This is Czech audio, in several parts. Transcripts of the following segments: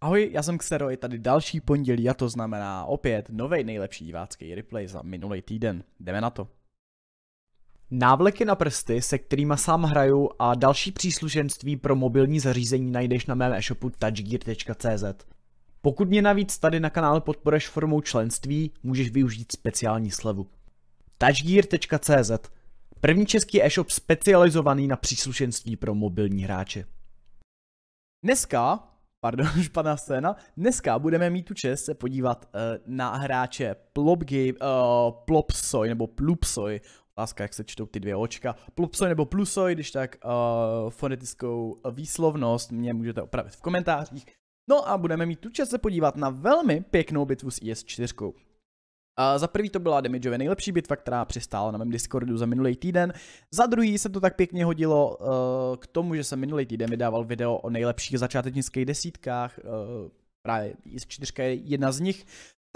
Ahoj, já jsem Xero, je tady další pondělí a to znamená opět novej nejlepší divácký replay za minulý týden. Jdeme na to. Návleky na prsty, se kterými sám hraju a další příslušenství pro mobilní zařízení najdeš na mém e-shopu touchgear.cz. Pokud mě navíc tady na kanále podporeš formou členství, můžeš využít speciální slevu. touchgear.cz První český e-shop specializovaný na příslušenství pro mobilní hráče. Dneska pardon, špatná scéna. Dneska budeme mít tu čest se podívat uh, na hráče Plopgy, uh, eh, Plopsoj nebo Plupsoj. otázka, jak se čtou ty dvě očka, Plupsoj nebo Plusoj, když tak uh, fonetickou výslovnost mě můžete opravit v komentářích. No a budeme mít tu čest se podívat na velmi pěknou bitvu s IS-4 za prvý to byla Damageově nejlepší bitva, která přistála na mém Discordu za minulý týden. Za druhý se to tak pěkně hodilo uh, k tomu, že jsem minulý týden vydával video o nejlepších začátečnických desítkách, uh, právě IS4 je jedna z nich.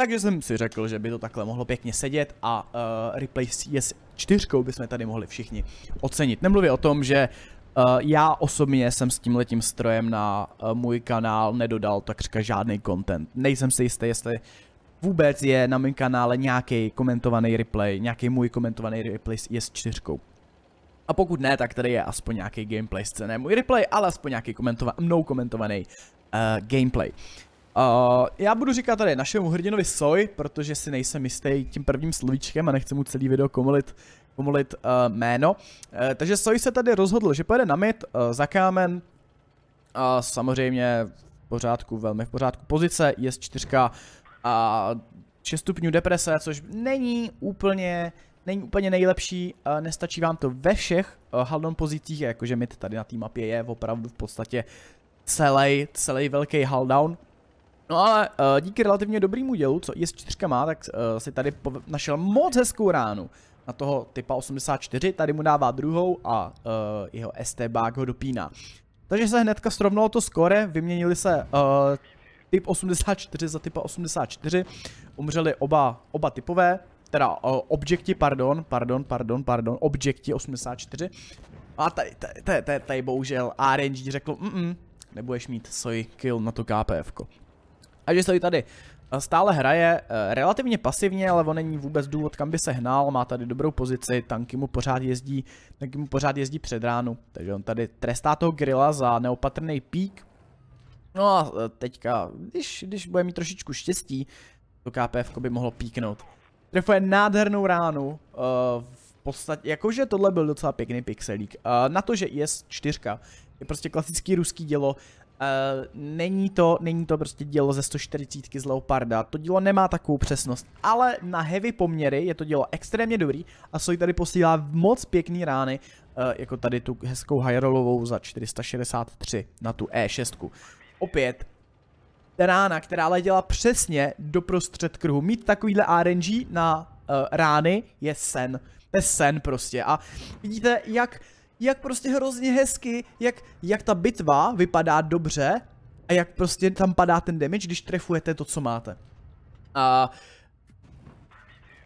Takže jsem si řekl, že by to takhle mohlo pěkně sedět a uh, replay s 4 bychom tady mohli všichni ocenit. Nemluvě o tom, že Uh, já osobně jsem s tím letím strojem na uh, můj kanál nedodal takřka žádný content. Nejsem si jistý, jestli vůbec je na mém kanále nějaký komentovaný replay, nějaký můj komentovaný replay je s čtyřkou. A pokud ne, tak tady je aspoň nějaký gameplay scéně, ne můj replay, ale aspoň nějaký komentova mnou komentovaný uh, gameplay. Uh, já budu říkat tady našemu hrdinovi Soj, protože si nejsem jistý tím prvním slovíčkem a nechci mu celý video komolit, komolit uh, jméno. Uh, takže Soj se tady rozhodl, že pojede na mid uh, za kámen. Uh, samozřejmě v pořádku, velmi v pořádku pozice, je z čtyřka a 6 stupňů deprese, což není úplně, není úplně nejlepší, nestačí vám to ve všech haldon pozicích, jakože mít tady na té mapě je opravdu v podstatě celý, celý velký haldown. No ale uh, díky relativně dobrýmu dělu, co IS4 má, tak uh, si tady našel moc hezkou ránu na toho typa 84, tady mu dává druhou a uh, jeho ST ho dopíná. Takže se hnedka srovnalo to skore, vyměnili se uh, typ 84 za typa 84. Umřeli oba, oba typové, teda uh, objekti, pardon, pardon, pardon, pardon, objekti 84. A tady, tady, tady, tady, bohužel RNG řekl, mm, mm nebudeš mít soj kill na to KPF. -ko. A že se tady stále hraje uh, relativně pasivně, ale on není vůbec důvod, kam by se hnal, má tady dobrou pozici, tanky mu pořád jezdí, tanky mu pořád jezdí před ránu, takže on tady trestá toho grilla za neopatrný pík, No a e, teďka, když, když bude mít trošičku štěstí, to KPF by mohlo píknout. Trefuje nádhernou ránu, uh, v podstatě, jakože tohle byl docela pěkný pixelík. Uh, na to, že IS 4 je prostě klasický ruský dělo, Uh, není, to, není to prostě dílo ze 140 z Leoparda, to dílo nemá takovou přesnost, ale na heavy poměry je to dílo extrémně dobrý a Soj tady posílá moc pěkný rány, uh, jako tady tu hezkou Hyrolovou za 463 na tu E6. ku opět rána, která letěla přesně prostřed kruhu. Mít takovýhle RNG na uh, rány je sen. To je sen prostě. A vidíte, jak, jak prostě hrozně hezky, jak, jak ta bitva vypadá dobře a jak prostě tam padá ten damage, když trefujete to, co máte. A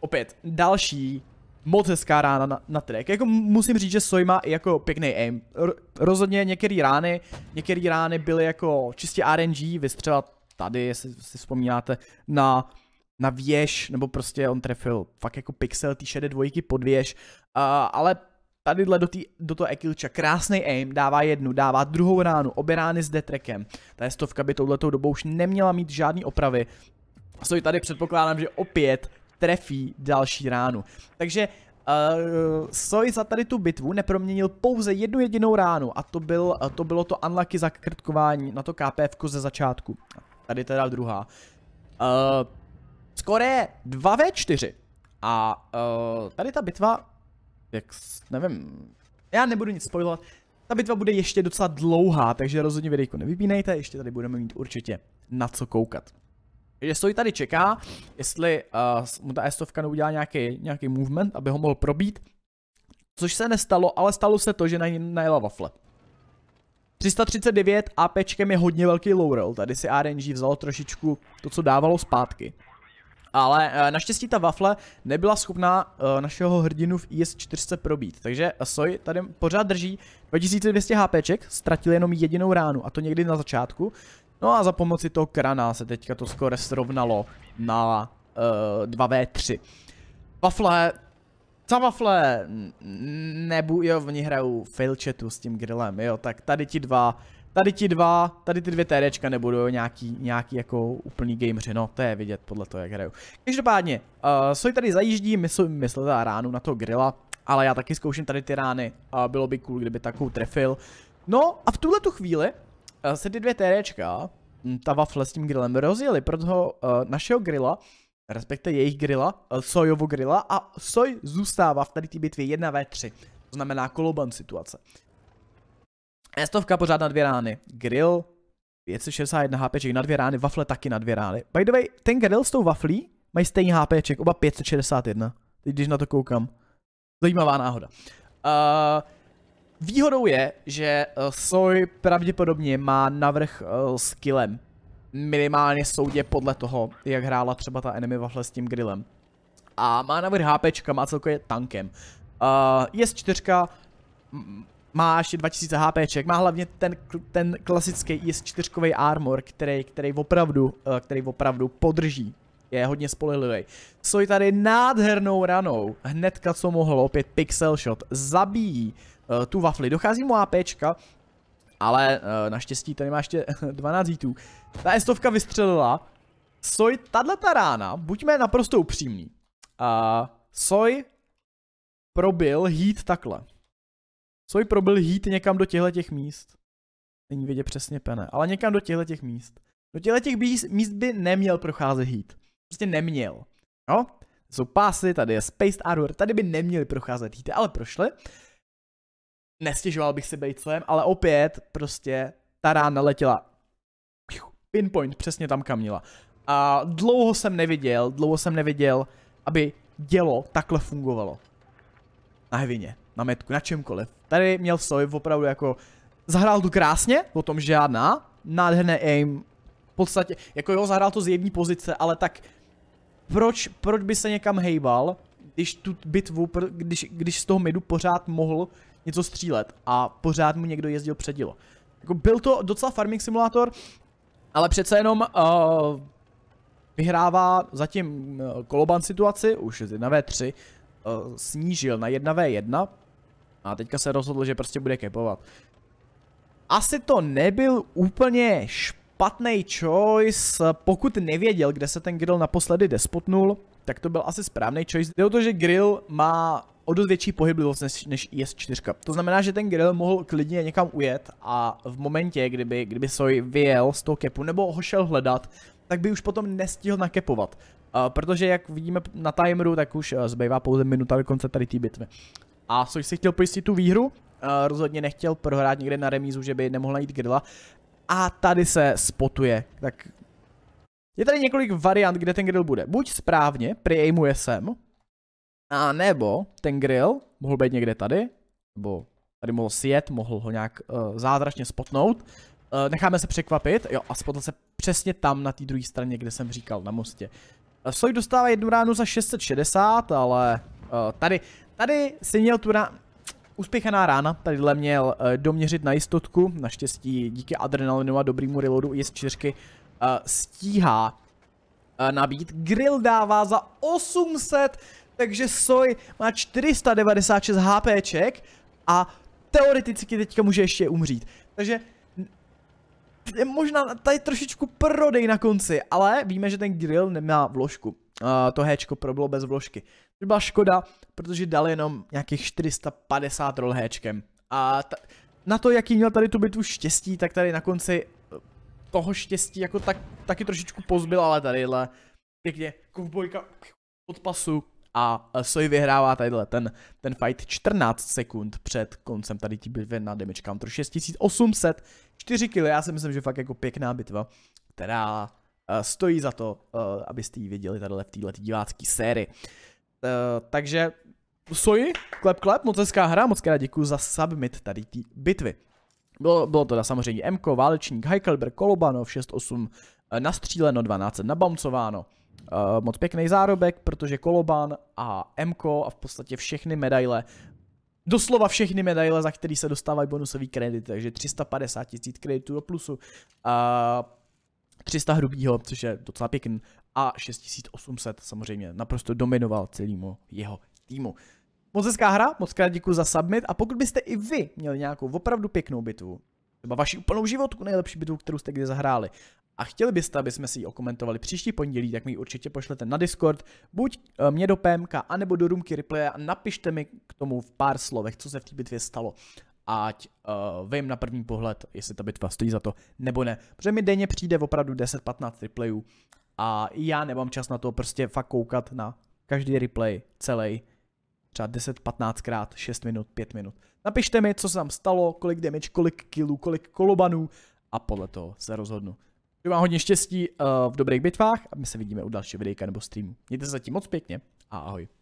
opět, další moc hezká rána na, na track. Jako musím říct, že Soj má i jako pěkný aim. R- rozhodně některé rány, některé rány byly jako čistě RNG, vystřela tady, jestli si vzpomínáte, na na věž, nebo prostě on trefil fakt jako pixel ty šedé dvojky pod věž, uh, ale tadyhle do, tý, do toho Ekilča krásný aim, dává jednu, dává druhou ránu, obě rány s detrekem. Ta stovka by touhletou dobou už neměla mít žádný opravy. Stojí tady, předpokládám, že opět trefí další ránu. Takže Uh, eh, Soj za tady tu bitvu neproměnil pouze jednu jedinou ránu a to, byl, eh, to bylo to unlucky zakrtkování na to KPF ze začátku. Tady teda druhá. Uh, skore 2v4 a uh, tady ta bitva, jak nevím, já nebudu nic spojovat, ta bitva bude ještě docela dlouhá, takže rozhodně videjko nevypínejte, ještě tady budeme mít určitě na co koukat že stojí tady čeká, jestli uh, mu ta estovka neudělá nějaký, nějaký movement, aby ho mohl probít. Což se nestalo, ale stalo se to, že na najela wafle. 339 APčkem je hodně velký Laurel, tady si RNG vzalo trošičku to, co dávalo zpátky. Ale uh, naštěstí ta wafle nebyla schopná uh, našeho hrdinu v IS-400 probít, takže Soj tady pořád drží 2200 HPček, ztratil jenom jedinou ránu a to někdy na začátku, No a za pomoci toho krana se teďka to skoro srovnalo na uh, eh, 2v3. Wafle, za Wafle, nebu, jo, oni hrajou failchatu s tím grillem, jo, tak tady ti dva, tady ti dva, tady ty dvě TDčka nebudou nějaký, nějaký jako úplný gameři, no to je vidět podle toho, jak hrajou. Každopádně, uh, Soj tady zajíždí, myslím, mysl teda ránu na to grilla, ale já taky zkouším tady ty rány a bylo by cool, kdyby takovou trefil. No a v tuhle tu chvíli Eh, se ty dvě TDčka, hm, ta wafle s tím grillem, rozjeli pro toho uh, eh, našeho grilla, respektive jejich grilla, uh, eh, sojovo grilla a soj zůstává v tady té bitvě 1 ve 3. To znamená koloban situace. Stovka pořád na dvě rány. Grill 561 HP, na dvě rány, wafle taky na dvě rány. By the way, ten grill s tou waflí mají stejný HP, oba 561. Teď když na to koukám. Zajímavá náhoda. Uh, Výhodou je, že eh, Soy pravděpodobně má navrh eh, killem. Minimálně soudě podle toho, jak hrála třeba ta enemy vahle s tím grillem. A má navrh HP, má celkově tankem. Eh, je z čtyřka, má ještě 2000 HP, má hlavně ten, ten klasický is 4 armor, který, který, opravdu, který opravdu podrží. Je hodně spolehlivý. Co je tady nádhernou ranou, hnedka co mohl, opět pixel shot, zabíjí Eh, tu wafli. Dochází mu APčka, ale uh, naštěstí tady má ještě 12 zítů. Ta estovka vystřelila. Soj, tahle ta rána, buďme naprosto upřímní. Uh, Soj probil hít takhle. Soj probil hít někam do těchto těch míst. Není vidět přesně pene, ale někam do těchto těch míst. Do těchto těch míst by neměl procházet hít. Prostě neměl. No, jsou pásy, tady je space Armor, tady by neměli procházet hity, ale prošli nestěžoval bych si bejclem, ale opět prostě ta rána letěla pinpoint přesně tam, kam měla. A dlouho jsem neviděl, dlouho jsem neviděl, aby dělo takhle fungovalo. Na hevině, na metku, na čemkoliv. Tady měl Soj opravdu jako, zahrál tu krásně, o tom žádná, nádherné aim, v podstatě, jako jo, zahrál to z jedné pozice, ale tak proč, proč by se někam hejbal, když tu bitvu, když, když z toho midu pořád mohl něco střílet a pořád mu někdo jezdil předilo. Jako byl to docela farming simulátor, ale přece jenom uh, vyhrává zatím uh, Koloban situaci, už z 1v3, uh, eh, snížil na 1v1 a teďka se rozhodl, že prostě bude kepovat. Asi to nebyl úplně špatný choice, pokud nevěděl, kde se ten grill naposledy despotnul, tak to byl asi správný choice. Jde o to, že grill má o dost větší pohyblivost než, než IS-4. To znamená, že ten grill mohl klidně někam ujet a v momentě, kdyby, kdyby Soj vyjel z toho kepu nebo ho šel hledat, tak by už potom nestihl nakepovat. Uh, protože jak vidíme na timeru, tak už uh, zbývá pouze minuta do konce tady té bitvy. A Soj si chtěl pojistit tu výhru, uh, rozhodně nechtěl prohrát někde na remízu, že by nemohl najít grilla. A tady se spotuje, tak je tady několik variant, kde ten grill bude. Buď správně, preaimuje sem, a nebo ten grill mohl být někde tady, nebo tady mohl sjet, mohl ho nějak uh, zázračně spotnout. Uh, necháme se překvapit, jo a spotl se přesně tam na té druhé straně, kde jsem říkal, na mostě. Uh, eh, Soj dostává jednu ránu za 660, ale uh, tady, tady si měl tu ránu, Uspěchaná rána, tadyhle měl uh, doměřit na jistotku, naštěstí díky adrenalinu a dobrýmu reloadu i z 4 uh, stíhá uh, nabít. Grill dává za 800, takže Soj má 496 HPček a teoreticky teďka může ještě umřít. Takže možná tady trošičku prodej na konci, ale víme, že ten grill nemá vložku. Uh, to Hčko problo bez vložky. To byla škoda, protože dal jenom nějakých 450 roll Hčkem. A ta, na to, jaký měl tady tu bitvu štěstí, tak tady na konci toho štěstí jako tak, taky trošičku pozbyl, ale tadyhle pěkně kovbojka od pasu a eh, Soj vyhrává tadyhle ten, ten fight 14 sekund před koncem tady tí bitvy na damage counter 6800, 4 kg, já si myslím, že fakt jako pěkná bitva, která uh, stojí za to, uh, abyste ji viděli tady v této divácké sérii. Uh, takže Soy, klep klep, moc hezká hra, moc krát děkuji za submit tady té bitvy. Bylo, bylo to samozřejmě Mko, Válečník, Heikelberg, Kolobanov, 6-8 nastříleno, 12 nabamcováno. Uh, moc pěkný zárobek, protože Koloban a Mko a v podstatě všechny medaile, doslova všechny medaile, za který se dostávají bonusový kredit, takže 350 tisíc kreditů do plusu, uh, 300 hrubýho, což je docela pěkný, a 6800 samozřejmě, naprosto dominoval celému jeho týmu. Moc hezká hra, moc krát děkuji za submit a pokud byste i vy měli nějakou opravdu pěknou bitvu, třeba vaši úplnou životku nejlepší bitvu, kterou jste kdy zahráli, a chtěli byste, aby jsme si ji okomentovali příští pondělí, tak mi ji určitě pošlete na Discord, buď eh, mě do PMK, anebo do Roomky Replay a napište mi k tomu v pár slovech, co se v té bitvě stalo ať uh, eh, vím na první pohled, jestli ta bitva stojí za to nebo ne. Protože mi denně přijde opravdu 10-15 replayů a já nemám čas na to prostě fakt koukat na každý replay celý třeba 10-15 krát, 6 minut, 5 minut. Napište mi, co se tam stalo, kolik damage, kolik killů, kolik kolobanů a podle toho se rozhodnu. Kdo vám hodně štěstí eh, v dobrých bitvách a my se vidíme u dalšího videa nebo streamu. Mějte se zatím moc pěkně a ahoj.